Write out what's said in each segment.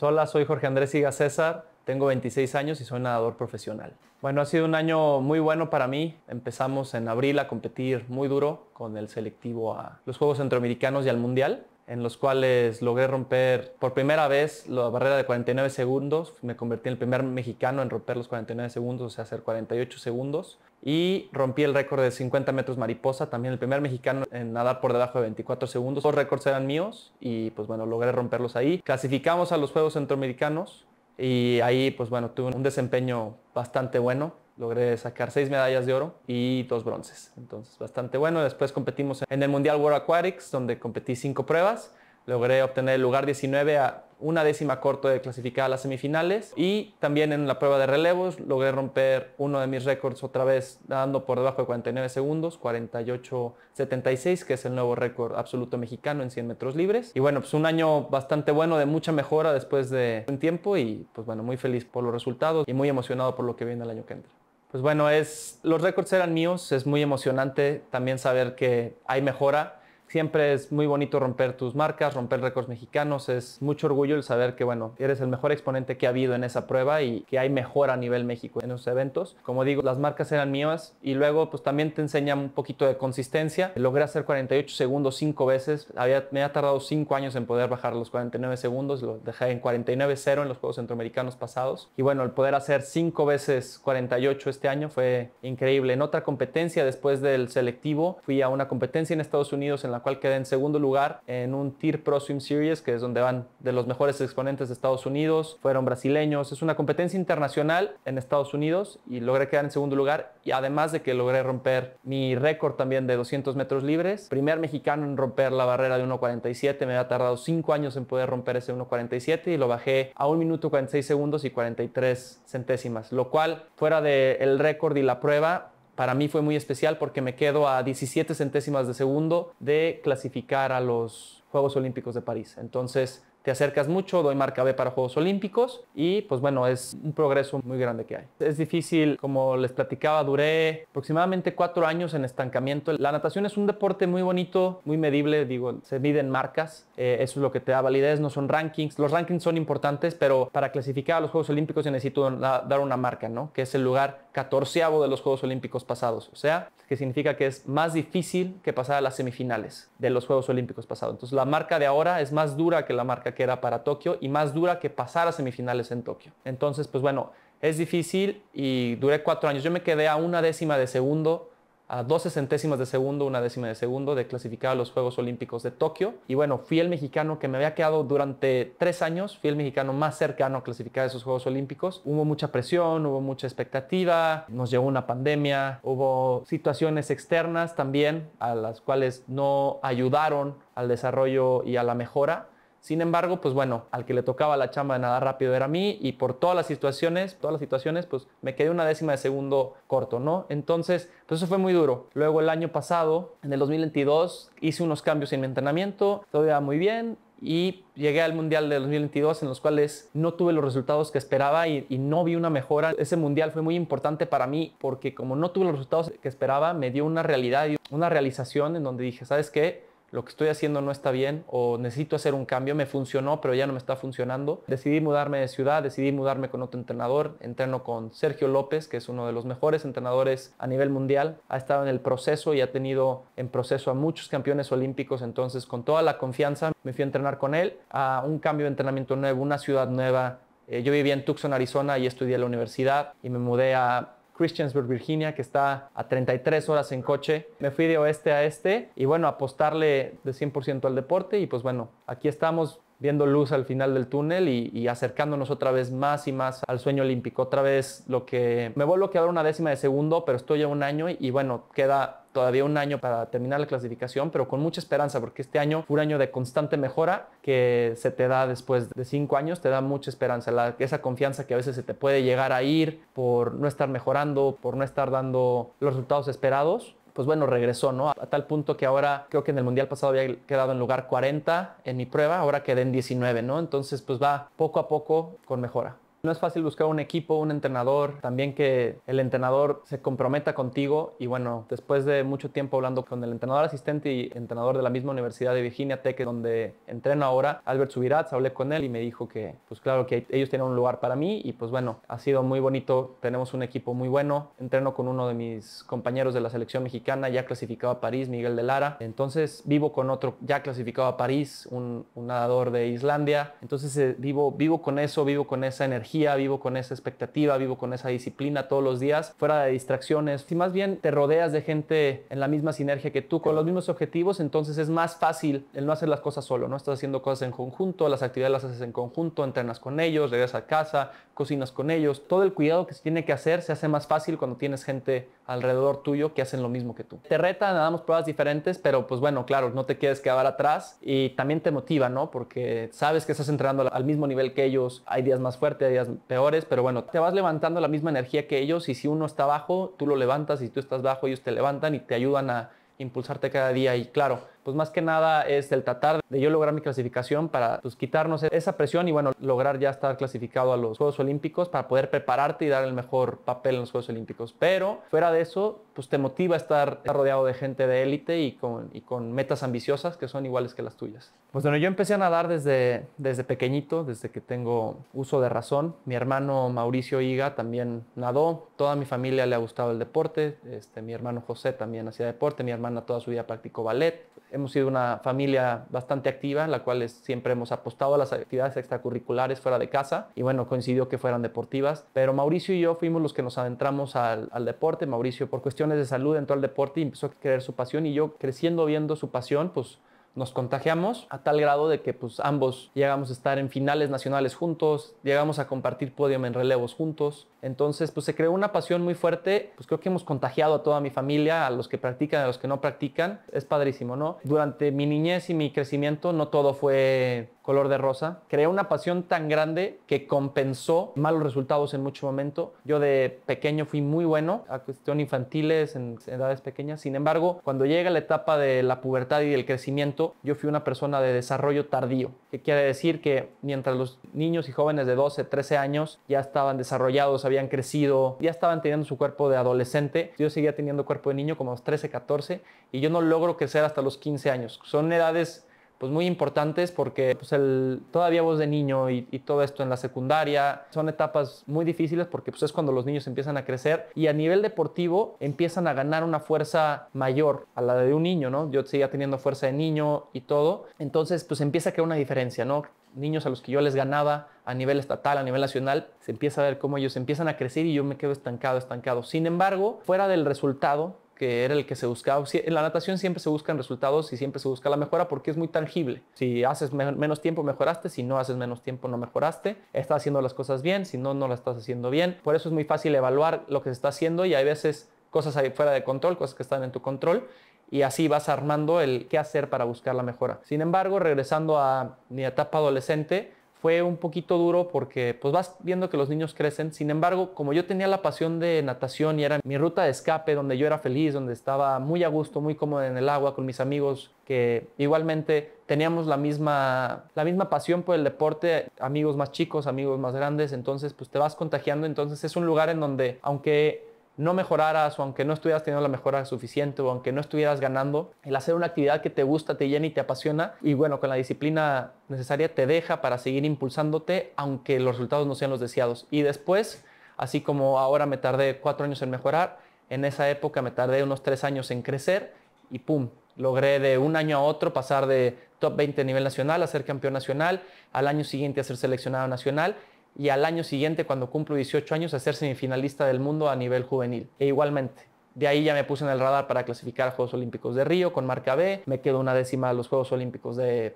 Hola, soy Jorge Andrés Siga César, tengo 26 años y soy nadador profesional. Bueno, ha sido un año muy bueno para mí. Empezamos en abril a competir muy duro con el selectivo a los Juegos Centroamericanos y al Mundial en los cuales logré romper por primera vez la barrera de 49 segundos. Me convertí en el primer mexicano en romper los 49 segundos, o sea, hacer 48 segundos. Y rompí el récord de 50 metros mariposa, también el primer mexicano en nadar por debajo de 24 segundos. Los récords eran míos y pues bueno, logré romperlos ahí. Clasificamos a los Juegos Centroamericanos y ahí pues bueno, tuve un desempeño bastante bueno logré sacar seis medallas de oro y dos bronces. Entonces, bastante bueno. Después competimos en el Mundial World Aquatics, donde competí cinco pruebas. Logré obtener el lugar 19 a una décima corto de clasificada a las semifinales. Y también en la prueba de relevos logré romper uno de mis récords otra vez, dando por debajo de 49 segundos, 48.76, que es el nuevo récord absoluto mexicano en 100 metros libres. Y bueno, pues un año bastante bueno, de mucha mejora después de un tiempo. Y pues bueno, muy feliz por los resultados y muy emocionado por lo que viene el año que entra. Pues bueno, es, los récords eran míos, es muy emocionante también saber que hay mejora siempre es muy bonito romper tus marcas, romper récords mexicanos. Es mucho orgullo el saber que, bueno, eres el mejor exponente que ha habido en esa prueba y que hay mejora a nivel México en los eventos. Como digo, las marcas eran mías y luego, pues también te enseña un poquito de consistencia. Logré hacer 48 segundos cinco veces. me ha tardado cinco años en poder bajar los 49 segundos. Lo dejé en 49-0 en los Juegos Centroamericanos pasados. Y bueno, el poder hacer cinco veces 48 este año fue increíble. En otra competencia, después del selectivo, fui a una competencia en Estados Unidos en la cual quedé en segundo lugar en un TIR Pro Swim Series, que es donde van de los mejores exponentes de Estados Unidos, fueron brasileños, es una competencia internacional en Estados Unidos y logré quedar en segundo lugar y además de que logré romper mi récord también de 200 metros libres, primer mexicano en romper la barrera de 1.47, me había tardado cinco años en poder romper ese 1.47 y lo bajé a 1 minuto 46 segundos y 43 centésimas, lo cual fuera del récord y la prueba para mí fue muy especial porque me quedo a 17 centésimas de segundo de clasificar a los Juegos Olímpicos de París. Entonces, te acercas mucho, doy marca B para Juegos Olímpicos y pues bueno, es un progreso muy grande que hay. Es difícil, como les platicaba, duré aproximadamente cuatro años en estancamiento. La natación es un deporte muy bonito, muy medible, digo, se miden marcas, eh, eso es lo que te da validez, no son rankings. Los rankings son importantes, pero para clasificar a los Juegos Olímpicos yo necesito dar una marca, ¿no? Que es el lugar catorceavo de los Juegos Olímpicos pasados, o sea, que significa que es más difícil que pasar a las semifinales de los Juegos Olímpicos pasados. Entonces la marca de ahora es más dura que la marca que era para Tokio y más dura que pasar a semifinales en Tokio. Entonces, pues bueno, es difícil y duré cuatro años. Yo me quedé a una décima de segundo, a 12 centésimas de segundo, una décima de segundo de clasificar a los Juegos Olímpicos de Tokio. Y bueno, fui el mexicano que me había quedado durante tres años, fui el mexicano más cercano a clasificar a esos Juegos Olímpicos. Hubo mucha presión, hubo mucha expectativa, nos llegó una pandemia, hubo situaciones externas también a las cuales no ayudaron al desarrollo y a la mejora sin embargo, pues bueno, al que le tocaba la chamba de nadar rápido era mí y por todas las situaciones, todas las situaciones, pues me quedé una décima de segundo corto, ¿no? Entonces, pues eso fue muy duro. Luego el año pasado, en el 2022, hice unos cambios en mi entrenamiento, todo iba muy bien, y llegué al Mundial de 2022 en los cuales no tuve los resultados que esperaba y, y, no vi una mejora. Ese Mundial fue muy importante para mí porque como no tuve los resultados que esperaba, me dio una realidad y una realización en donde dije, ¿sabes qué? lo que estoy haciendo no está bien o necesito hacer un cambio, me funcionó pero ya no me está funcionando. Decidí mudarme de ciudad, decidí mudarme con otro entrenador, entreno con Sergio López, que es uno de los mejores entrenadores a nivel mundial, ha estado en el proceso y ha tenido en proceso a muchos campeones olímpicos, entonces con toda la confianza me fui a entrenar con él a un cambio de entrenamiento nuevo, una ciudad nueva. Eh, yo vivía en Tucson, Arizona y estudié en la universidad y me mudé a Christiansburg, Virginia, que está a 33 horas en coche. Me fui de oeste a este y bueno, apostarle de 100% al deporte y pues bueno, aquí estamos viendo luz al final del túnel y, acercándonos otra vez más y más al sueño olímpico. Otra vez lo que me vuelvo a quedar una décima de segundo, pero estoy ya un año y bueno, queda todavía un año para terminar la clasificación, pero con mucha esperanza, porque este año fue un año de constante mejora que se te da después de cinco años, te da mucha esperanza, esa confianza que a veces se te puede llegar a ir por no estar mejorando, por no estar dando los resultados esperados, pues bueno, regresó, ¿no? A tal punto que ahora creo que en el Mundial pasado había quedado en lugar 40 en mi prueba, ahora quedé en 19, ¿no? Entonces, pues va poco a poco con mejora. No es fácil buscar un equipo, un entrenador, también que el entrenador se comprometa contigo y bueno, después de mucho tiempo hablando con el entrenador asistente y entrenador de la misma Universidad de Virginia Tech, donde entreno ahora, Albert Subirats, hablé con él y me dijo que pues claro que ellos tienen un lugar para mí y pues bueno, ha sido muy bonito, tenemos un equipo muy bueno, entreno con uno de mis compañeros de la selección mexicana ya clasificado a París, Miguel de Lara, entonces vivo con otro ya clasificado a París, un, nadador de Islandia, entonces eh, vivo, vivo con eso, vivo con esa energía vivo con esa expectativa, vivo con esa disciplina todos los días, fuera de distracciones. Si más bien te rodeas de gente en la misma sinergia que tú, con los mismos objetivos, entonces es más fácil el no hacer las cosas solo, ¿no? Estás haciendo cosas en conjunto, las actividades las haces en conjunto, entrenas con ellos, regresas a casa, cocinas con ellos. Todo el cuidado que se tiene que hacer se hace más fácil cuando tienes gente alrededor tuyo que hacen lo mismo que tú. Te retan, damos pruebas diferentes, pero pues bueno, claro, no te quieres quedar atrás y también te motiva, ¿no? Porque sabes que estás entrenando al mismo nivel que ellos, hay días más fuertes, hay días peores, pero bueno, te vas levantando la misma energía que ellos y si uno está bajo, tú lo levantas y tú estás bajo, ellos te levantan y te ayudan a impulsarte cada día y claro, pues más que nada es el tratar de yo lograr mi clasificación para pues, quitarnos esa presión y bueno, lograr ya estar clasificado a los Juegos Olímpicos para poder prepararte y dar el mejor papel en los Juegos Olímpicos. Pero fuera de eso, pues te motiva estar rodeado de gente de élite y con, con metas ambiciosas que son iguales que las tuyas. Pues bueno, yo empecé a nadar desde, desde pequeñito, desde que tengo uso de razón. Mi hermano Mauricio Higa también nadó, toda mi familia le ha gustado el deporte, este, mi hermano José también hacía deporte, mi hermana toda su vida practicó ballet, Hemos sido una familia bastante activa, en la cual siempre hemos apostado a las actividades extracurriculares fuera de casa y bueno, coincidió que fueran deportivas, pero Mauricio y yo fuimos los que nos adentramos al, deporte. Mauricio por cuestiones de salud entró al deporte y empezó a creer su pasión y yo creciendo viendo su pasión, pues nos contagiamos a tal grado de que pues ambos llegamos a estar en finales nacionales juntos, llegamos a compartir podio en relevos juntos, entonces, pues se creó una pasión muy fuerte, pues creo que hemos contagiado a toda mi familia, a los que practican, a los que no practican, es padrísimo, ¿no? Durante mi niñez y mi crecimiento no todo fue color de rosa. Creé una pasión tan grande que compensó malos resultados en mucho momento. Yo de pequeño fui muy bueno a cuestión infantiles, en edades pequeñas. Sin embargo, cuando llega la etapa de la pubertad y del crecimiento, yo fui una persona de desarrollo tardío, que quiere decir que mientras los niños y jóvenes de 12, 13 años ya estaban desarrollados, habían crecido, ya estaban teniendo su cuerpo de adolescente. Yo seguía teniendo cuerpo de niño como a los 13, 14 y yo no logro crecer hasta los 15 años. Son edades pues muy importantes porque pues el, todavía vos de niño y, todo esto en la secundaria son etapas muy difíciles porque pues es cuando los niños empiezan a crecer y a nivel deportivo empiezan a ganar una fuerza mayor a la de un niño, ¿no? Yo seguía teniendo fuerza de niño y todo, entonces pues empieza a crear una diferencia, ¿no? niños a los que yo les ganaba a nivel estatal, a nivel nacional, se empieza a ver cómo ellos empiezan a crecer y yo me quedo estancado, estancado. Sin embargo, fuera del resultado, que era el que se buscaba. En la natación siempre se buscan resultados y siempre se busca la mejora porque es muy tangible. Si haces menos tiempo, mejoraste. Si no haces menos tiempo, no mejoraste. Estás haciendo las cosas bien. Si no, no las estás haciendo bien. Por eso es muy fácil evaluar lo que se está haciendo y hay veces cosas ahí fuera de control, cosas que están en tu control y así vas armando el qué hacer para buscar la mejora. Sin embargo, regresando a mi etapa adolescente, fue un poquito duro porque pues vas viendo que los niños crecen. Sin embargo, como yo tenía la pasión de natación y era mi ruta de escape, donde yo era feliz, donde estaba muy a gusto, muy cómodo en el agua con mis amigos, que igualmente teníamos la misma, la misma pasión por el deporte, amigos más chicos, amigos más grandes, entonces pues te vas contagiando, entonces es un lugar en donde aunque no mejoraras o aunque no estuvieras teniendo la mejora suficiente o aunque no estuvieras ganando, el hacer una actividad que te gusta, te llena y te apasiona y bueno, con la disciplina necesaria te deja para seguir impulsándote aunque los resultados no sean los deseados. Y después, así como ahora me tardé cuatro años en mejorar, en esa época me tardé unos tres años en crecer y ¡pum! Logré de un año a otro pasar de top 20 a nivel nacional a ser campeón nacional, al año siguiente a ser seleccionado nacional y al año siguiente, cuando cumplo 18 años, a ser semifinalista del mundo a nivel juvenil. E igualmente, de ahí ya me puse en el radar para clasificar a Juegos Olímpicos de Río con marca B, me quedo una décima de los Juegos Olímpicos de,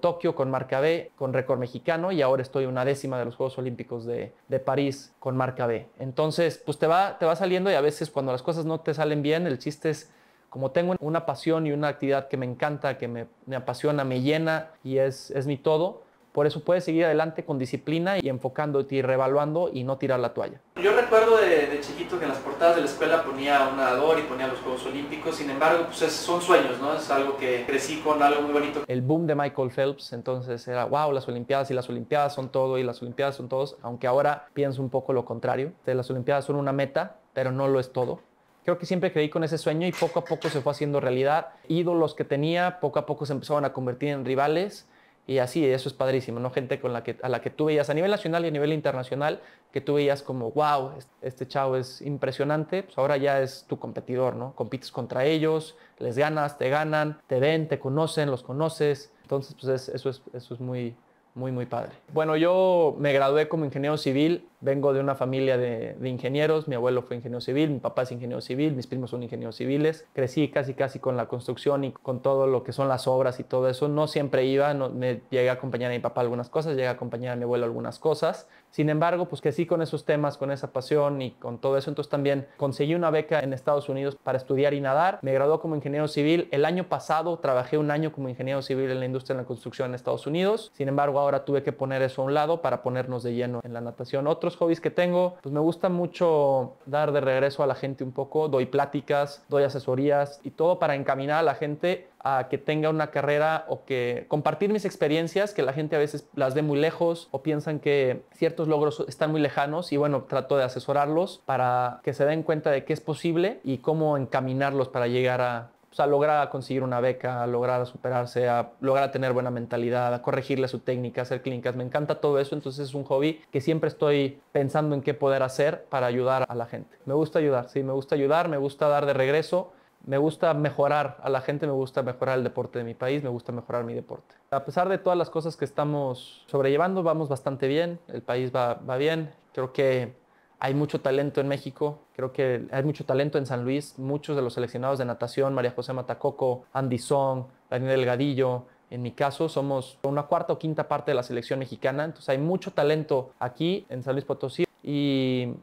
Tokio con marca B, con récord mexicano, y ahora estoy una décima de los Juegos Olímpicos de, París con marca B. Entonces, pues te va, te va saliendo y a veces cuando las cosas no te salen bien, el chiste es como tengo una pasión y una actividad que me encanta, que me, apasiona, me llena y es, es mi todo, por eso puedes seguir adelante con disciplina y enfocándote y revaluando y no tirar la toalla. Yo recuerdo de, chiquito que en las portadas de la escuela ponía un nadador y ponía los Juegos Olímpicos, sin embargo, pues son sueños, ¿no? Es algo que crecí con algo muy bonito. El boom de Michael Phelps, entonces era, wow, las Olimpiadas y las Olimpiadas son todo y las Olimpiadas son todos, aunque ahora pienso un poco lo contrario. Las Olimpiadas son una meta, pero no lo es todo creo que siempre creí con ese sueño y poco a poco se fue haciendo realidad. Ídolos que tenía, poco a poco se empezaron a convertir en rivales y así, eso es padrísimo, ¿no? Gente con la que, a la que tú veías a nivel nacional y a nivel internacional, que tú veías como, wow, este chavo es impresionante, pues ahora ya es tu competidor, ¿no? Compites contra ellos, les ganas, te ganan, te ven, te conocen, los conoces. Entonces, pues eso, es, eso es muy, muy, muy padre. Bueno, yo me gradué como ingeniero civil, vengo de una familia de, ingenieros, mi abuelo fue ingeniero civil, mi papá es ingeniero civil, mis primos son ingenieros civiles, crecí casi, casi con la construcción y con todo lo que son las obras y todo eso, no siempre iba, me llegué a acompañar a mi papá algunas cosas, llegué a acompañar a mi abuelo algunas cosas, sin embargo, pues que sí con esos temas, con esa pasión y con todo eso. Entonces también conseguí una beca en Estados Unidos para estudiar y nadar. Me graduó como ingeniero civil. El año pasado trabajé un año como ingeniero civil en la industria de la construcción en Estados Unidos. Sin embargo, ahora tuve que poner eso a un lado para ponernos de lleno en la natación. Otros hobbies que tengo, pues me gusta mucho dar de regreso a la gente un poco. Doy pláticas, doy asesorías y todo para encaminar a la gente a que tenga una carrera o que compartir mis experiencias, que la gente a veces las ve muy lejos o piensan que ciertos logros están muy lejanos y bueno, trato de asesorarlos para que se den cuenta de qué es posible y cómo encaminarlos para llegar a, pues, a lograr conseguir una beca, a lograr superarse, a lograr tener buena mentalidad, a corregirle su técnica, hacer clínicas. Me encanta todo eso, entonces es un hobby que siempre estoy pensando en qué poder hacer para ayudar a la gente. Me gusta ayudar, sí, me gusta ayudar, me gusta dar de regreso me gusta mejorar a la gente, me gusta mejorar el deporte de mi país, me gusta mejorar mi deporte. A pesar de todas las cosas que estamos sobrellevando, vamos bastante bien, el país va, bien. Creo que hay mucho talento en México, creo que hay mucho talento en San Luis. Muchos de los seleccionados de natación, María José Matacoco, Andy Song, Daniel Delgadillo, en mi caso, somos una cuarta o quinta parte de la selección mexicana. Entonces hay mucho talento aquí en San Luis Potosí y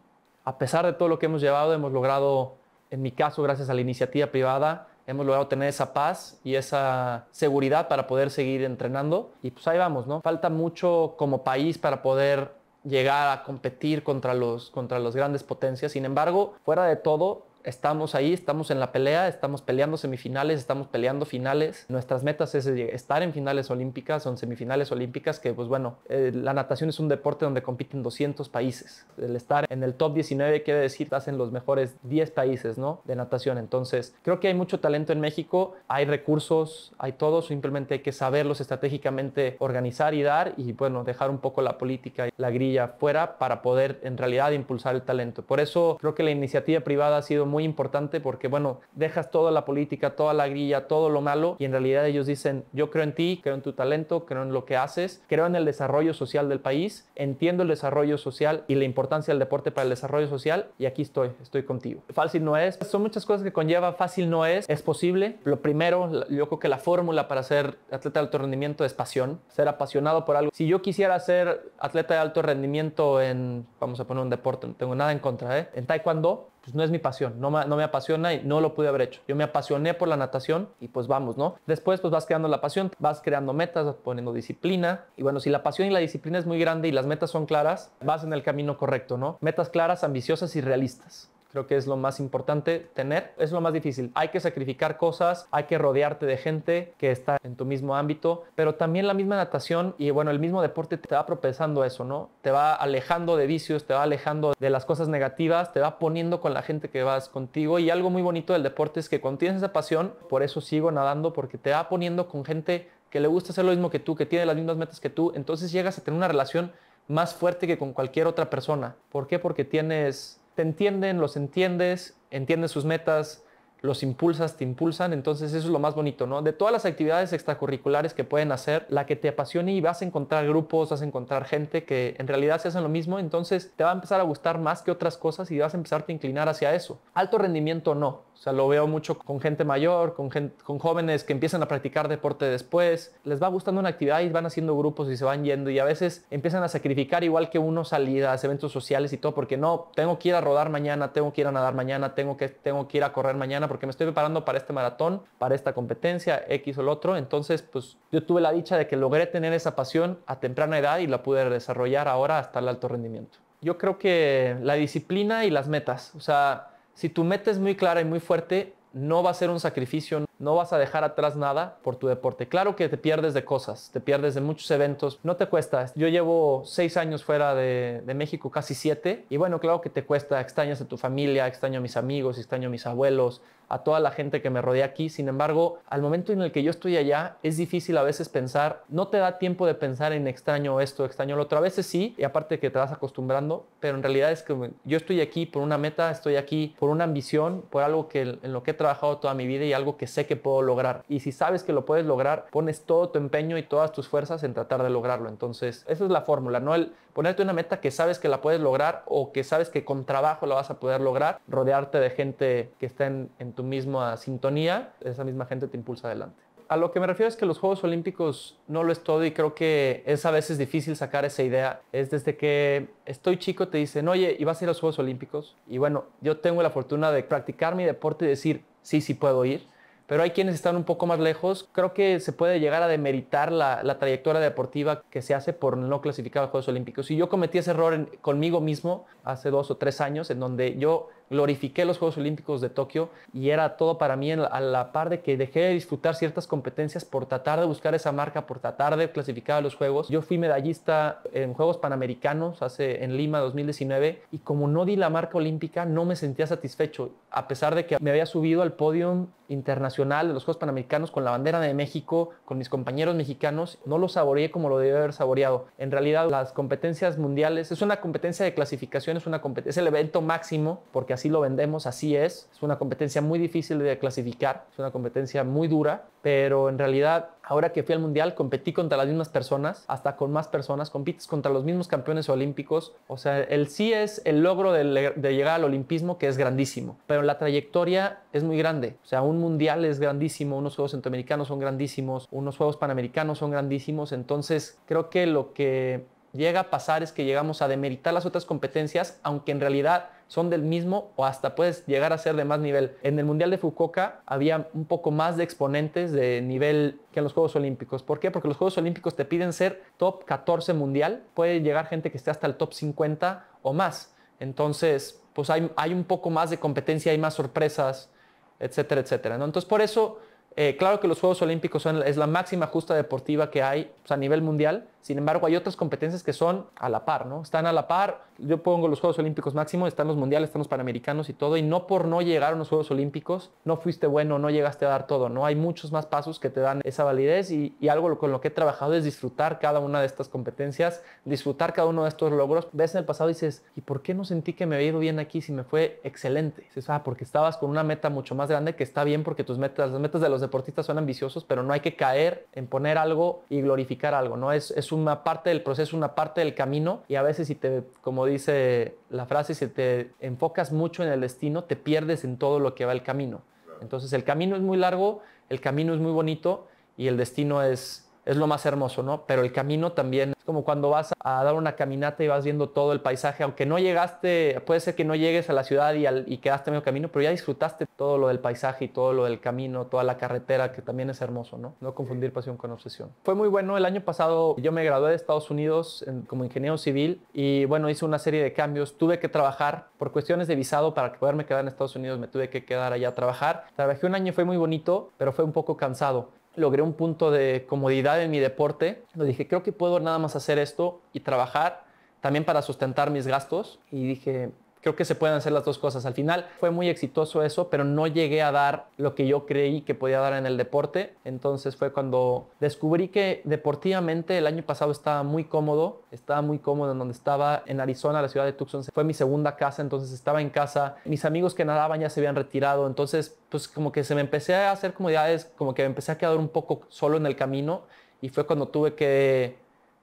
a pesar de todo lo que hemos llevado, hemos logrado en mi caso, gracias a la iniciativa privada, hemos logrado tener esa paz y esa seguridad para poder seguir entrenando. Y pues ahí vamos, ¿no? Falta mucho como país para poder llegar a competir contra los, contra las grandes potencias. Sin embargo, fuera de todo, estamos ahí, estamos en la pelea, estamos peleando semifinales, estamos peleando finales. Nuestras metas es eh, estar en finales olímpicas, en semifinales olímpicas, que pues bueno, eh, la natación es un deporte donde compiten 200 países. El estar en el top 19 quiere decir que hacen los mejores 10 países, ¿no? De natación. Entonces, creo que hay mucho talento en México, hay recursos, hay todo, simplemente hay que saberlos estratégicamente organizar y dar y bueno, dejar un poco la política y la grilla fuera para poder en realidad impulsar el talento. Por eso creo que la iniciativa privada ha sido muy muy importante porque, bueno, dejas toda la política, toda la grilla, todo lo malo y en realidad ellos dicen, yo creo en ti, creo en tu talento, creo en lo que haces, creo en el desarrollo social del país, entiendo el desarrollo social y la importancia del deporte para el desarrollo social y aquí estoy, estoy contigo. Fácil no es, son muchas cosas que conlleva, fácil no es, es posible. Lo primero, yo creo que la fórmula para ser atleta de alto rendimiento es pasión, ser apasionado por algo. Si yo quisiera ser atleta de alto rendimiento en, vamos a poner un deporte, no tengo nada en contra, ¿eh? en taekwondo, pues no es mi pasión, no me, apasiona y no lo pude haber hecho. Yo me apasioné por la natación y pues vamos, ¿no? Después pues vas creando la pasión, vas creando metas, vas poniendo disciplina y bueno, si la pasión y la disciplina es muy grande y las metas son claras, vas en el camino correcto, ¿no? Metas claras, ambiciosas y realistas. Creo que es lo más importante tener. Es lo más difícil. Hay que sacrificar cosas, hay que rodearte de gente que está en tu mismo ámbito, pero también la misma natación y bueno, el mismo deporte te va propensando eso, ¿no? Te va alejando de vicios, te va alejando de las cosas negativas, te va poniendo con la gente que vas contigo y algo muy bonito del deporte es que cuando tienes esa pasión, por eso sigo nadando, porque te va poniendo con gente que le gusta hacer lo mismo que tú, que tiene las mismas metas que tú, entonces llegas a tener una relación más fuerte que con cualquier otra persona. ¿Por qué? Porque tienes te entienden, los entiendes, entiendes sus metas, los impulsas, te impulsan, entonces eso es lo más bonito, ¿no? De todas las actividades extracurriculares que pueden hacer, la que te apasione y vas a encontrar grupos, vas a encontrar gente que en realidad se hacen lo mismo, entonces te va a empezar a gustar más que otras cosas y vas a empezar a inclinar hacia eso. Alto rendimiento no, o sea, lo veo mucho con gente mayor, con, con jóvenes que empiezan a practicar deporte después, les va gustando una actividad y van haciendo grupos y se van yendo y a veces empiezan a sacrificar igual que uno salidas, eventos sociales y todo, porque no, tengo que ir a rodar mañana, tengo que ir a nadar mañana, tengo que, tengo que ir a correr mañana, porque me estoy preparando para este maratón, para esta competencia, X o el otro. Entonces, pues yo tuve la dicha de que logré tener esa pasión a temprana edad y la pude desarrollar ahora hasta el alto rendimiento. Yo creo que la disciplina y las metas, o sea, si tu meta es muy clara y muy fuerte, no va a ser un sacrificio, no vas a dejar atrás nada por tu deporte. Claro que te pierdes de cosas, te pierdes de muchos eventos. No te cuesta. Yo llevo seis años fuera de, México, casi siete. Y bueno, claro que te cuesta. Extrañas a tu familia, extraño a mis amigos, extraño a mis abuelos, a toda la gente que me rodea aquí. Sin embargo, al momento en el que yo estoy allá, es difícil a veces pensar, no te da tiempo de pensar en extraño esto, extraño lo otro. A veces sí, y aparte que te vas acostumbrando, pero en realidad es que yo estoy aquí por una meta, estoy aquí por una ambición, por algo que, en lo que he trabajado toda mi vida y algo que sé que puedo lograr. Y si sabes que lo puedes lograr, pones todo tu empeño y todas tus fuerzas en tratar de lograrlo. Entonces, esa es la fórmula, no el ponerte una meta que sabes que la puedes lograr o que sabes que con trabajo la vas a poder lograr, rodearte de gente que está en, en tu misma sintonía, esa misma gente te impulsa adelante a lo que me refiero es que los Juegos Olímpicos no lo es todo y creo que es a veces difícil sacar esa idea. Es desde que estoy chico te dicen, oye, ¿y vas a ir a los Juegos Olímpicos? Y bueno, yo tengo la fortuna de practicar mi deporte y decir, sí, sí puedo ir pero hay quienes están un poco más lejos. Creo que se puede llegar a demeritar la, trayectoria deportiva que se hace por no clasificar a los Juegos Olímpicos. Y yo cometí ese error conmigo mismo hace dos o tres años, en donde yo glorifiqué los Juegos Olímpicos de Tokio y era todo para mí a la par de que dejé de disfrutar ciertas competencias por tratar de buscar esa marca, por tratar de clasificar a los Juegos. Yo fui medallista en Juegos Panamericanos hace en Lima 2019 y como no di la marca olímpica no me sentía satisfecho a pesar de que me había subido al podio internacional de los Juegos Panamericanos con la bandera de México, con mis compañeros mexicanos, no lo saboreé como lo debía haber saboreado. En realidad las competencias mundiales es una competencia de clasificación, es una competencia, es el evento máximo porque así lo vendemos, así es. Es una competencia muy difícil de clasificar, es una competencia muy dura, pero en realidad ahora que fui al Mundial competí contra las mismas personas, hasta con más personas, compites contra los mismos campeones olímpicos. O sea, el sí es el logro de, de llegar al olimpismo que es grandísimo, pero la trayectoria es muy grande. O sea, un Mundial es grandísimo, unos Juegos Centroamericanos son grandísimos, unos Juegos Panamericanos son grandísimos, entonces creo que lo que llega a pasar es que llegamos a demeritar las otras competencias, aunque en realidad son del mismo o hasta puedes llegar a ser de más nivel. En el Mundial de Fukuoka había un poco más de exponentes de nivel que en los Juegos Olímpicos. ¿Por qué? Porque los Juegos Olímpicos te piden ser top 14 mundial, puede llegar gente que esté hasta el top 50 o más. Entonces, pues hay, un poco más de competencia, hay más sorpresas, etcétera, etcétera. ¿no? Entonces, por eso, eh, claro que los Juegos Olímpicos es la máxima justa deportiva que hay pues, a nivel mundial, sin embargo, hay otras competencias que son a la par, ¿no? Están a la par. Yo pongo los Juegos Olímpicos máximo, están los mundiales, están los panamericanos y todo. Y no por no llegar a los Juegos Olímpicos, no fuiste bueno, no llegaste a dar todo, ¿no? Hay muchos más pasos que te dan esa validez y, algo con lo que he trabajado es disfrutar cada una de estas competencias, disfrutar cada uno de estos logros. Ves en el pasado y dices, ¿y por qué no sentí que me había ido bien aquí si me fue excelente? Dices, ah, porque estabas con una meta mucho más grande que está bien porque tus metas, las metas de los deportistas son ambiciosos, pero no hay que caer en poner algo y glorificar algo, ¿no? es un una parte del proceso, una parte del camino y a veces si te, como dice la frase, si te enfocas mucho en el destino, te pierdes en todo lo que va el camino. Entonces el camino es muy largo, el camino es muy bonito y el destino es es lo más hermoso, ¿no? Pero el camino también es como cuando vas a dar una caminata y vas viendo todo el paisaje, aunque no llegaste, puede ser que no llegues a la ciudad y, quedaste en quedaste medio camino, pero ya disfrutaste todo lo del paisaje y todo lo del camino, toda la carretera, que también es hermoso, ¿no? No confundir pasión con obsesión. Fue muy bueno, el año pasado yo me gradué de Estados Unidos como ingeniero civil y bueno, hice una serie de cambios, tuve que trabajar por cuestiones de visado para poderme quedar en Estados Unidos, me tuve que quedar allá a trabajar. Trabajé un año, fue muy bonito, pero fue un poco cansado logré un punto de comodidad en mi deporte, lo dije, creo que puedo nada más hacer esto y trabajar también para sustentar mis gastos. Y dije, Creo que se pueden hacer las dos cosas. Al final fue muy exitoso eso, pero no llegué a dar lo que yo creí que podía dar en el deporte. Entonces fue cuando descubrí que deportivamente el año pasado estaba muy cómodo, estaba muy cómodo en donde estaba en Arizona, la ciudad de Tucson. Fue mi segunda casa, entonces estaba en casa. Mis amigos que nadaban ya se habían retirado, entonces pues como que se me empecé a hacer comodidades, como que me empecé a quedar un poco solo en el camino y fue cuando tuve que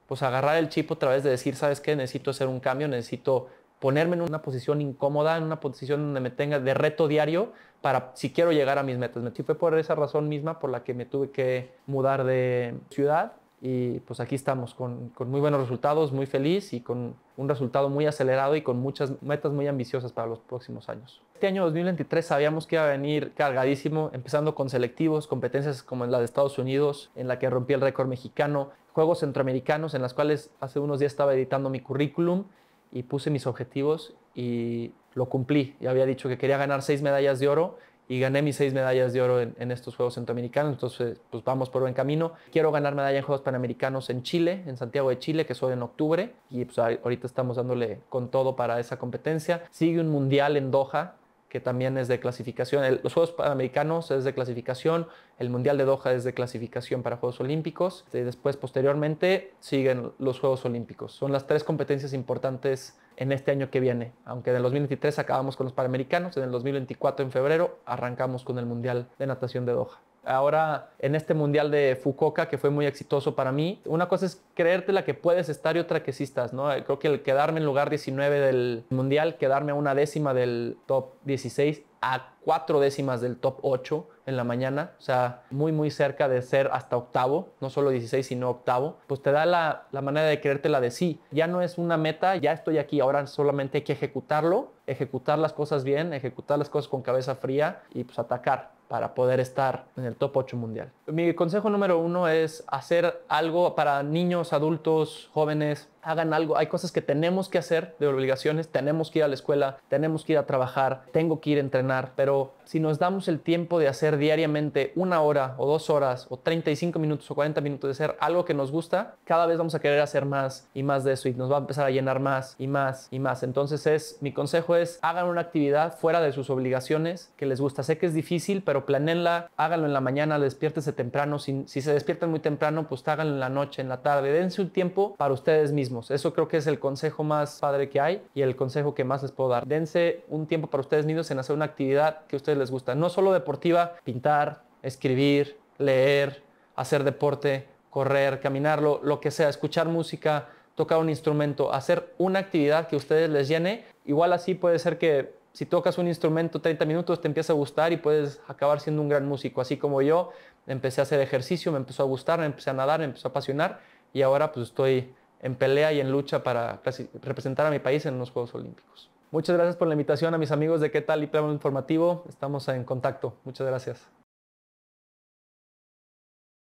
pues agarrar el chip otra vez de decir, ¿sabes qué? Necesito hacer un cambio, necesito ponerme en una posición incómoda, en una posición donde me tenga de reto diario para si quiero llegar a mis metas. Me fue por esa razón misma por la que me tuve que mudar de ciudad y pues aquí estamos con, muy buenos resultados, muy feliz y con un resultado muy acelerado y con muchas metas muy ambiciosas para los próximos años. Este año 2023 sabíamos que iba a venir cargadísimo, empezando con selectivos, competencias como la de Estados Unidos, en la que rompí el récord mexicano, Juegos Centroamericanos, en las cuales hace unos días estaba editando mi currículum y puse mis objetivos y lo cumplí. Ya había dicho que quería ganar seis medallas de oro y gané mis seis medallas de oro en, estos Juegos Centroamericanos, entonces pues vamos por buen camino. Quiero ganar medalla en Juegos Panamericanos en Chile, en Santiago de Chile, que soy en octubre, y pues ahorita estamos dándole con todo para esa competencia. Sigue un mundial en Doha, que también es de clasificación. los Juegos Panamericanos es de clasificación, el Mundial de Doha es de clasificación para Juegos Olímpicos. Y después, posteriormente, siguen los Juegos Olímpicos. Son las tres competencias importantes en este año que viene. Aunque en el 2023 acabamos con los Panamericanos, en el 2024, en febrero, arrancamos con el Mundial de Natación de Doha ahora en este mundial de Fukuoka que fue muy exitoso para mí. Una cosa es creértela que puedes estar y otra que sí estás, ¿no? Creo que el quedarme en lugar 19 del mundial, quedarme a una décima del top 16, a cuatro décimas del top 8 en la mañana, o sea, muy muy cerca de ser hasta octavo, no solo 16 sino octavo, pues te da la, manera de creértela de sí, ya no es una meta, ya estoy aquí, ahora solamente hay que ejecutarlo, ejecutar las cosas bien, ejecutar las cosas con cabeza fría y pues atacar para poder estar en el top 8 mundial. Mi consejo número uno es hacer algo para niños, adultos, jóvenes, hagan algo. Hay cosas que tenemos que hacer de obligaciones, tenemos que ir a la escuela, tenemos que ir a trabajar, tengo que ir a entrenar, pero si nos damos el tiempo de hacer diariamente una hora o dos horas o 35 minutos o 40 minutos de hacer algo que nos gusta, cada vez vamos a querer hacer más y más de eso y nos va a empezar a llenar más y más y más. Entonces es, mi consejo es, hagan una actividad fuera de sus obligaciones que les gusta. Sé que es difícil, pero planenla, háganlo en la mañana, despiértese temprano. Si, si se despiertan muy temprano, pues háganlo en la noche, en la tarde. Dense un tiempo para ustedes mismos. Eso creo que es el consejo más padre que hay y el consejo que más les puedo dar. Dense un tiempo para ustedes mismos en hacer una actividad que a ustedes les gusta, no solo deportiva, pintar, escribir, leer, hacer deporte, correr, caminarlo, lo que sea, escuchar música, tocar un instrumento, hacer una actividad que a ustedes les llene. Igual así puede ser que si tocas un instrumento 30 minutos te empieza a gustar y puedes acabar siendo un gran músico. Así como yo empecé a hacer ejercicio, me empezó a gustar, me empecé a nadar, me empezó a apasionar y ahora pues estoy en pelea y en lucha para representar a mi país en los Juegos Olímpicos. Muchas gracias por la invitación a mis amigos de qué tal y plano informativo. Estamos en contacto. Muchas gracias.